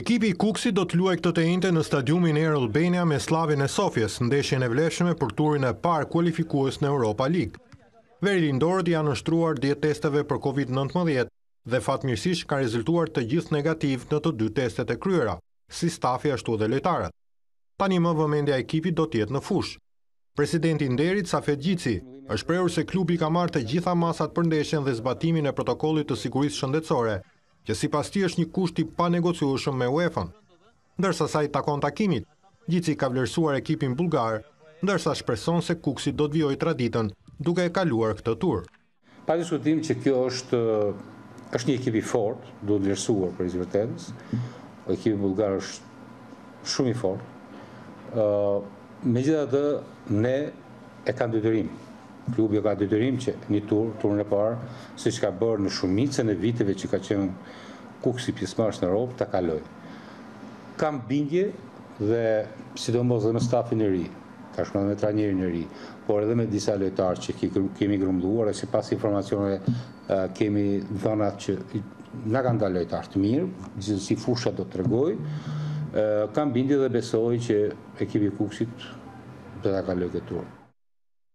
Ekipi i Kuksi do të luaj këtë të jente në stadiumin e Albania me Slavin e Sofjes, ndeshjen e vleshme për turin e par kualifikues në Europa League. lindorët janë nështruar 10 testeve për COVID-19 dhe fatmirësish ka rezultuar të gjithë negativ në të dy testet e kryera, si stafi ashtu dhe lojtarët. Tani më vëmendja ekipi do tjetë në fush. Presidentin derit, Safet Gjici, është prejur se klubi ka marrë të gjitha masat për ndeshjen dhe zbatimin e protokollit të sigurisë shëndetsore, që si pas ti është një kushti pa negociushëm me UEFA-në. Ndërsa sa i takon takimit, gjithësi ka vlerësuar ekipin bulgar, ndërsa shpreson se kuksi do të vjoj traditën duke e kaluar këtë tur. Pa diskutim që kjo është, është një ekipi fort, do të vlerësuar për izvërtetës, ekipi bulgar është shumë i fort, me gjitha dhe ne e kam dytërim klubi ka detyrim që një tur, turën e parë, si që ka bërë në shumicën e viteve që ka qenë kukësi pjesmash në Europë, ta kaloj. Kam bindje dhe, si do mos dhe me stafin e ri, ka shumë dhe me trajnjeri në ri, por edhe me disa lojtarë që kemi grumduar e si pas informacionëve kemi dhënat që nga kanë dalë lojtarë të mirë, gjithë si fusha do të regoj, kam bindje dhe besoj që ekipi kukësit dhe ta kaloj këtë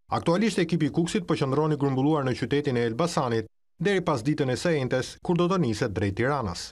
Aktualisht ekipi Kuksit për qëndroni grumbulluar në qytetin e Elbasanit, deri pas ditën e sejntes, kur do të njëse drejt Tiranas.